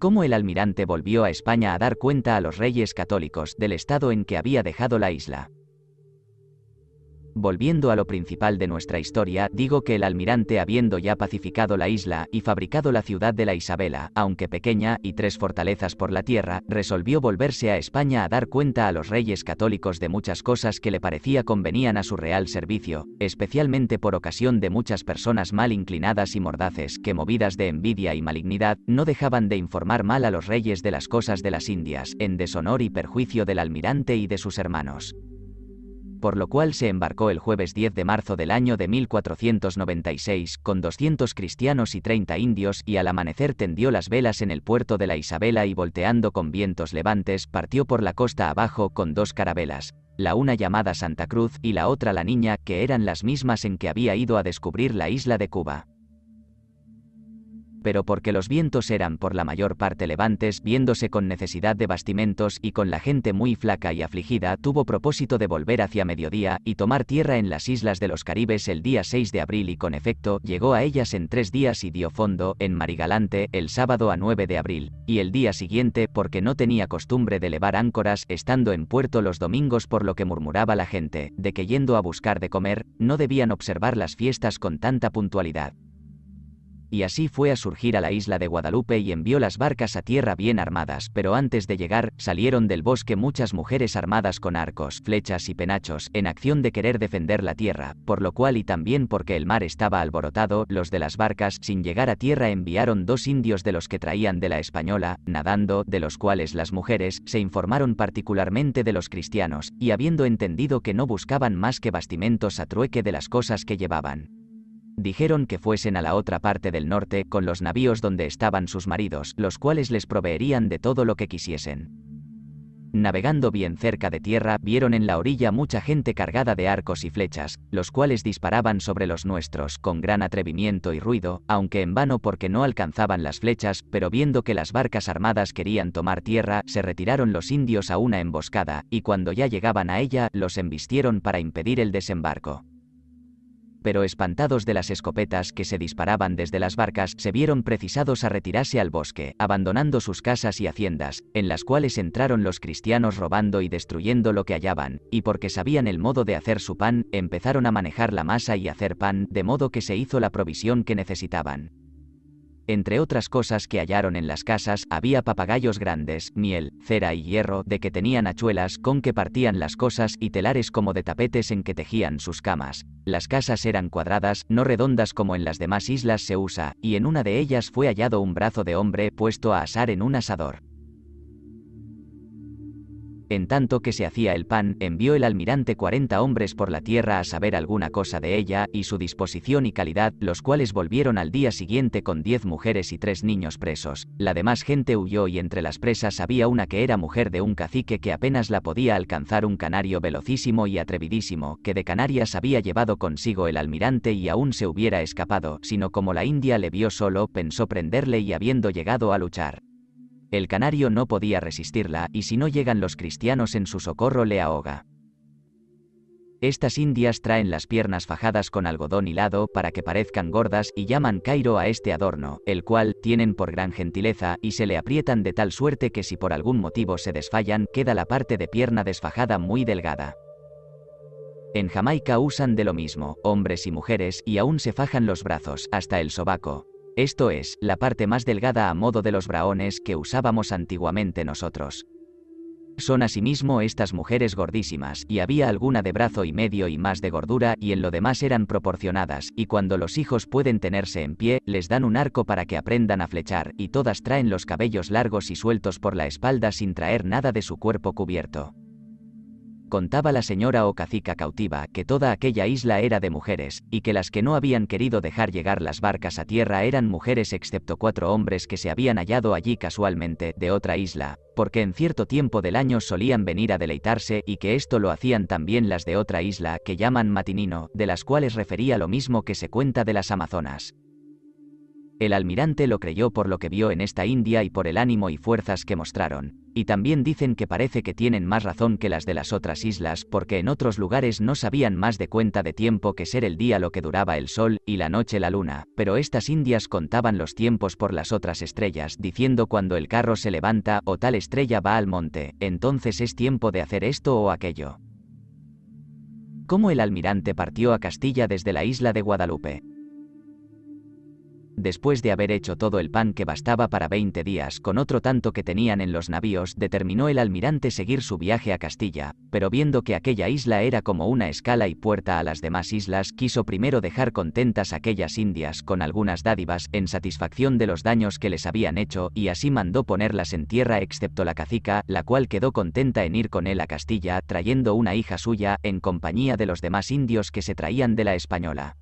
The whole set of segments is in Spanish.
cómo el almirante volvió a España a dar cuenta a los reyes católicos del estado en que había dejado la isla. Volviendo a lo principal de nuestra historia, digo que el almirante habiendo ya pacificado la isla y fabricado la ciudad de la Isabela, aunque pequeña, y tres fortalezas por la tierra, resolvió volverse a España a dar cuenta a los reyes católicos de muchas cosas que le parecía convenían a su real servicio, especialmente por ocasión de muchas personas mal inclinadas y mordaces que movidas de envidia y malignidad, no dejaban de informar mal a los reyes de las cosas de las Indias, en deshonor y perjuicio del almirante y de sus hermanos por lo cual se embarcó el jueves 10 de marzo del año de 1496 con 200 cristianos y 30 indios y al amanecer tendió las velas en el puerto de la Isabela y volteando con vientos levantes partió por la costa abajo con dos carabelas, la una llamada Santa Cruz y la otra La Niña, que eran las mismas en que había ido a descubrir la isla de Cuba pero porque los vientos eran por la mayor parte levantes, viéndose con necesidad de bastimentos y con la gente muy flaca y afligida, tuvo propósito de volver hacia mediodía y tomar tierra en las islas de los Caribes el día 6 de abril y con efecto llegó a ellas en tres días y dio fondo en Marigalante el sábado a 9 de abril, y el día siguiente porque no tenía costumbre de levar áncoras estando en puerto los domingos por lo que murmuraba la gente, de que yendo a buscar de comer, no debían observar las fiestas con tanta puntualidad y así fue a surgir a la isla de Guadalupe y envió las barcas a tierra bien armadas, pero antes de llegar, salieron del bosque muchas mujeres armadas con arcos, flechas y penachos, en acción de querer defender la tierra, por lo cual y también porque el mar estaba alborotado, los de las barcas, sin llegar a tierra, enviaron dos indios de los que traían de la española, nadando, de los cuales las mujeres, se informaron particularmente de los cristianos, y habiendo entendido que no buscaban más que bastimentos a trueque de las cosas que llevaban, dijeron que fuesen a la otra parte del norte con los navíos donde estaban sus maridos, los cuales les proveerían de todo lo que quisiesen. Navegando bien cerca de tierra, vieron en la orilla mucha gente cargada de arcos y flechas, los cuales disparaban sobre los nuestros con gran atrevimiento y ruido, aunque en vano porque no alcanzaban las flechas, pero viendo que las barcas armadas querían tomar tierra, se retiraron los indios a una emboscada, y cuando ya llegaban a ella, los embistieron para impedir el desembarco pero espantados de las escopetas que se disparaban desde las barcas, se vieron precisados a retirarse al bosque, abandonando sus casas y haciendas, en las cuales entraron los cristianos robando y destruyendo lo que hallaban, y porque sabían el modo de hacer su pan, empezaron a manejar la masa y hacer pan, de modo que se hizo la provisión que necesitaban. Entre otras cosas que hallaron en las casas, había papagayos grandes, miel, cera y hierro, de que tenían hachuelas con que partían las cosas y telares como de tapetes en que tejían sus camas. Las casas eran cuadradas, no redondas como en las demás islas se usa, y en una de ellas fue hallado un brazo de hombre puesto a asar en un asador. En tanto que se hacía el pan, envió el almirante 40 hombres por la tierra a saber alguna cosa de ella, y su disposición y calidad, los cuales volvieron al día siguiente con 10 mujeres y tres niños presos. La demás gente huyó y entre las presas había una que era mujer de un cacique que apenas la podía alcanzar un canario velocísimo y atrevidísimo, que de Canarias había llevado consigo el almirante y aún se hubiera escapado, sino como la India le vio solo, pensó prenderle y habiendo llegado a luchar el canario no podía resistirla, y si no llegan los cristianos en su socorro le ahoga. Estas indias traen las piernas fajadas con algodón hilado para que parezcan gordas y llaman Cairo a este adorno, el cual tienen por gran gentileza y se le aprietan de tal suerte que si por algún motivo se desfallan queda la parte de pierna desfajada muy delgada. En Jamaica usan de lo mismo, hombres y mujeres, y aún se fajan los brazos, hasta el sobaco, esto es, la parte más delgada a modo de los braones que usábamos antiguamente nosotros. Son asimismo estas mujeres gordísimas, y había alguna de brazo y medio y más de gordura, y en lo demás eran proporcionadas, y cuando los hijos pueden tenerse en pie, les dan un arco para que aprendan a flechar, y todas traen los cabellos largos y sueltos por la espalda sin traer nada de su cuerpo cubierto contaba la señora o cacica cautiva que toda aquella isla era de mujeres, y que las que no habían querido dejar llegar las barcas a tierra eran mujeres excepto cuatro hombres que se habían hallado allí casualmente, de otra isla, porque en cierto tiempo del año solían venir a deleitarse y que esto lo hacían también las de otra isla que llaman Matinino, de las cuales refería lo mismo que se cuenta de las Amazonas. El almirante lo creyó por lo que vio en esta India y por el ánimo y fuerzas que mostraron, y también dicen que parece que tienen más razón que las de las otras islas porque en otros lugares no sabían más de cuenta de tiempo que ser el día lo que duraba el sol y la noche la luna, pero estas indias contaban los tiempos por las otras estrellas diciendo cuando el carro se levanta o tal estrella va al monte, entonces es tiempo de hacer esto o aquello. Cómo el almirante partió a Castilla desde la isla de Guadalupe después de haber hecho todo el pan que bastaba para 20 días con otro tanto que tenían en los navíos, determinó el almirante seguir su viaje a Castilla, pero viendo que aquella isla era como una escala y puerta a las demás islas, quiso primero dejar contentas aquellas indias con algunas dádivas en satisfacción de los daños que les habían hecho, y así mandó ponerlas en tierra excepto la cacica, la cual quedó contenta en ir con él a Castilla, trayendo una hija suya, en compañía de los demás indios que se traían de la española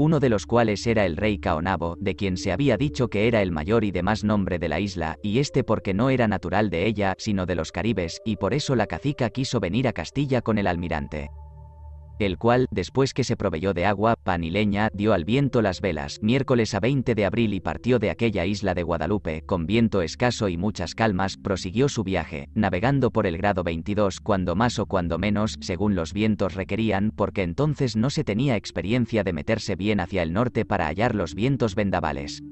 uno de los cuales era el rey Caonabo, de quien se había dicho que era el mayor y de más nombre de la isla, y este porque no era natural de ella, sino de los Caribes, y por eso la cacica quiso venir a Castilla con el almirante el cual, después que se proveyó de agua, pan y leña, dio al viento las velas, miércoles a 20 de abril y partió de aquella isla de Guadalupe, con viento escaso y muchas calmas, prosiguió su viaje, navegando por el grado 22 cuando más o cuando menos, según los vientos requerían, porque entonces no se tenía experiencia de meterse bien hacia el norte para hallar los vientos vendavales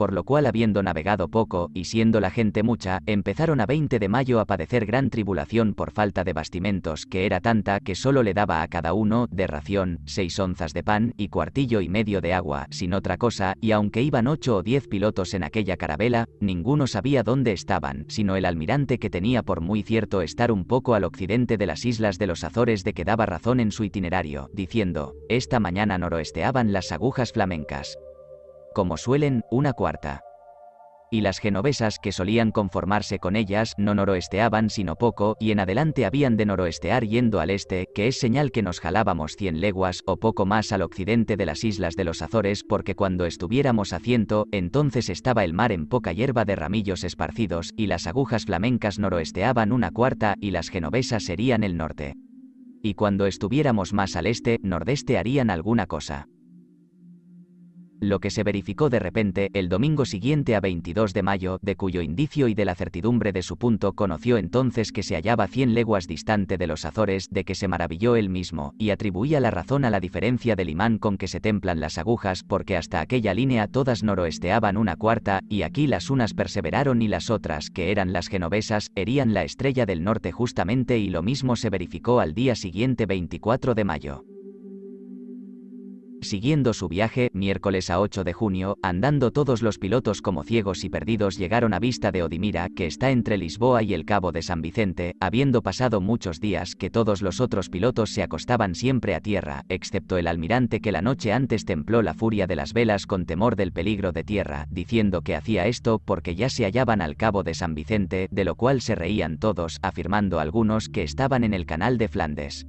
por lo cual habiendo navegado poco, y siendo la gente mucha, empezaron a 20 de mayo a padecer gran tribulación por falta de bastimentos, que era tanta que solo le daba a cada uno, de ración, seis onzas de pan, y cuartillo y medio de agua, sin otra cosa, y aunque iban ocho o diez pilotos en aquella carabela, ninguno sabía dónde estaban, sino el almirante que tenía por muy cierto estar un poco al occidente de las islas de los Azores de que daba razón en su itinerario, diciendo, esta mañana noroesteaban las agujas flamencas como suelen, una cuarta. Y las genovesas que solían conformarse con ellas no noroesteaban sino poco, y en adelante habían de noroestear yendo al este, que es señal que nos jalábamos cien leguas o poco más al occidente de las islas de los Azores, porque cuando estuviéramos a ciento, entonces estaba el mar en poca hierba de ramillos esparcidos, y las agujas flamencas noroesteaban una cuarta, y las genovesas serían el norte. Y cuando estuviéramos más al este, nordeste harían alguna cosa lo que se verificó de repente el domingo siguiente a 22 de mayo, de cuyo indicio y de la certidumbre de su punto conoció entonces que se hallaba 100 leguas distante de los Azores, de que se maravilló él mismo, y atribuía la razón a la diferencia del imán con que se templan las agujas, porque hasta aquella línea todas noroesteaban una cuarta, y aquí las unas perseveraron y las otras, que eran las genovesas, herían la estrella del norte justamente y lo mismo se verificó al día siguiente 24 de mayo. Siguiendo su viaje, miércoles a 8 de junio, andando todos los pilotos como ciegos y perdidos llegaron a vista de Odimira, que está entre Lisboa y el Cabo de San Vicente, habiendo pasado muchos días que todos los otros pilotos se acostaban siempre a tierra, excepto el almirante que la noche antes templó la furia de las velas con temor del peligro de tierra, diciendo que hacía esto porque ya se hallaban al Cabo de San Vicente, de lo cual se reían todos, afirmando algunos que estaban en el canal de Flandes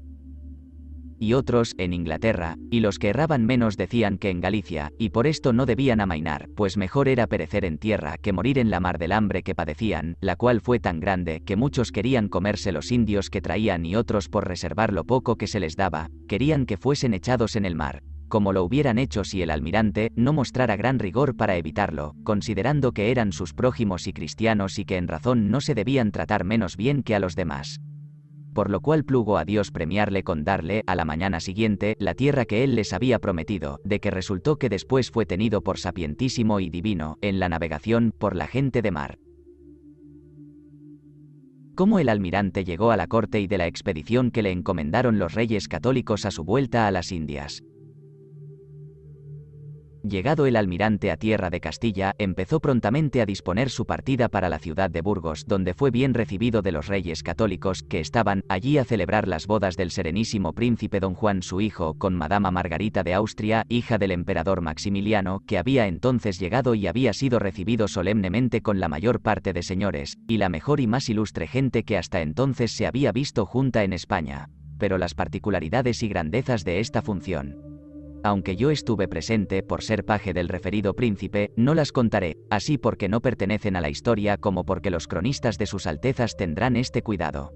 y otros en Inglaterra, y los que erraban menos decían que en Galicia, y por esto no debían amainar, pues mejor era perecer en tierra que morir en la mar del hambre que padecían, la cual fue tan grande que muchos querían comerse los indios que traían y otros por reservar lo poco que se les daba, querían que fuesen echados en el mar, como lo hubieran hecho si el almirante no mostrara gran rigor para evitarlo, considerando que eran sus prójimos y cristianos y que en razón no se debían tratar menos bien que a los demás por lo cual plugo a Dios premiarle con darle, a la mañana siguiente, la tierra que él les había prometido, de que resultó que después fue tenido por sapientísimo y divino, en la navegación, por la gente de mar. Cómo el almirante llegó a la corte y de la expedición que le encomendaron los reyes católicos a su vuelta a las Indias. Llegado el almirante a tierra de Castilla, empezó prontamente a disponer su partida para la ciudad de Burgos, donde fue bien recibido de los reyes católicos, que estaban allí a celebrar las bodas del serenísimo príncipe don Juan su hijo con Madama Margarita de Austria, hija del emperador Maximiliano, que había entonces llegado y había sido recibido solemnemente con la mayor parte de señores, y la mejor y más ilustre gente que hasta entonces se había visto junta en España. Pero las particularidades y grandezas de esta función aunque yo estuve presente por ser paje del referido príncipe, no las contaré, así porque no pertenecen a la historia como porque los cronistas de sus altezas tendrán este cuidado.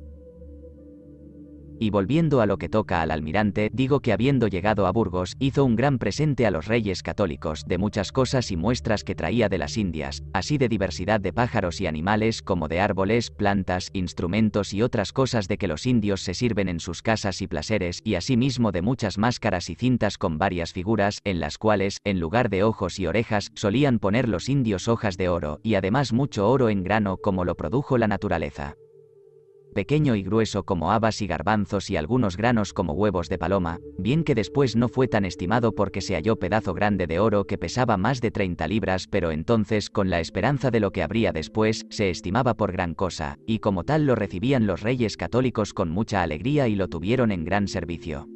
Y volviendo a lo que toca al almirante, digo que habiendo llegado a Burgos, hizo un gran presente a los reyes católicos de muchas cosas y muestras que traía de las Indias, así de diversidad de pájaros y animales como de árboles, plantas, instrumentos y otras cosas de que los indios se sirven en sus casas y placeres, y asimismo de muchas máscaras y cintas con varias figuras, en las cuales, en lugar de ojos y orejas, solían poner los indios hojas de oro, y además mucho oro en grano como lo produjo la naturaleza pequeño y grueso como habas y garbanzos y algunos granos como huevos de paloma, bien que después no fue tan estimado porque se halló pedazo grande de oro que pesaba más de 30 libras, pero entonces con la esperanza de lo que habría después, se estimaba por gran cosa, y como tal lo recibían los reyes católicos con mucha alegría y lo tuvieron en gran servicio.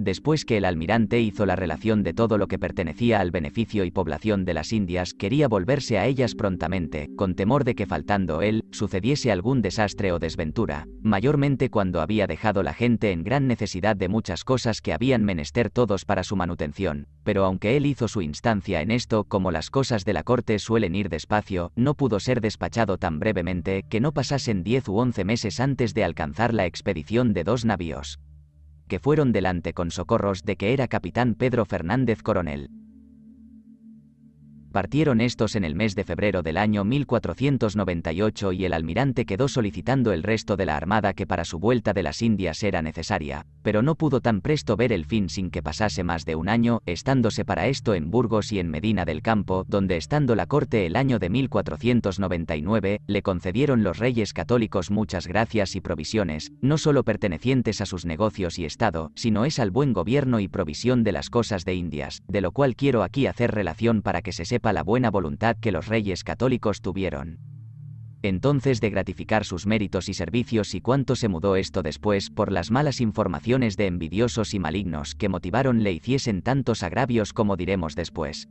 Después que el almirante hizo la relación de todo lo que pertenecía al beneficio y población de las Indias, quería volverse a ellas prontamente, con temor de que faltando él, sucediese algún desastre o desventura, mayormente cuando había dejado la gente en gran necesidad de muchas cosas que habían menester todos para su manutención, pero aunque él hizo su instancia en esto, como las cosas de la corte suelen ir despacio, no pudo ser despachado tan brevemente que no pasasen diez u once meses antes de alcanzar la expedición de dos navíos que fueron delante con socorros de que era capitán Pedro Fernández Coronel partieron estos en el mes de febrero del año 1498 y el almirante quedó solicitando el resto de la armada que para su vuelta de las Indias era necesaria, pero no pudo tan presto ver el fin sin que pasase más de un año, estándose para esto en Burgos y en Medina del Campo, donde estando la corte el año de 1499, le concedieron los reyes católicos muchas gracias y provisiones, no solo pertenecientes a sus negocios y estado, sino es al buen gobierno y provisión de las cosas de Indias, de lo cual quiero aquí hacer relación para que se sepa la buena voluntad que los reyes católicos tuvieron. Entonces de gratificar sus méritos y servicios y cuánto se mudó esto después por las malas informaciones de envidiosos y malignos que motivaron le hiciesen tantos agravios como diremos después.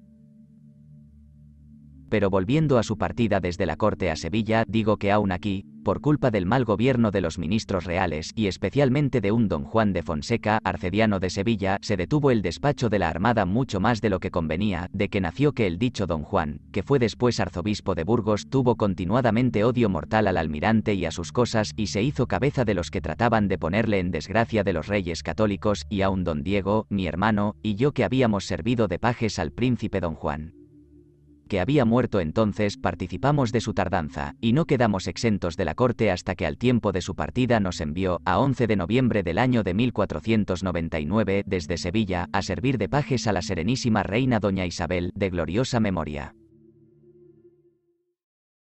Pero volviendo a su partida desde la corte a Sevilla, digo que aún aquí, por culpa del mal gobierno de los ministros reales y especialmente de un don Juan de Fonseca, arcediano de Sevilla, se detuvo el despacho de la Armada mucho más de lo que convenía, de que nació que el dicho don Juan, que fue después arzobispo de Burgos, tuvo continuadamente odio mortal al almirante y a sus cosas y se hizo cabeza de los que trataban de ponerle en desgracia de los reyes católicos y a un don Diego, mi hermano, y yo que habíamos servido de pajes al príncipe don Juan que había muerto entonces, participamos de su tardanza, y no quedamos exentos de la corte hasta que al tiempo de su partida nos envió, a 11 de noviembre del año de 1499, desde Sevilla, a servir de pajes a la serenísima reina doña Isabel, de gloriosa memoria.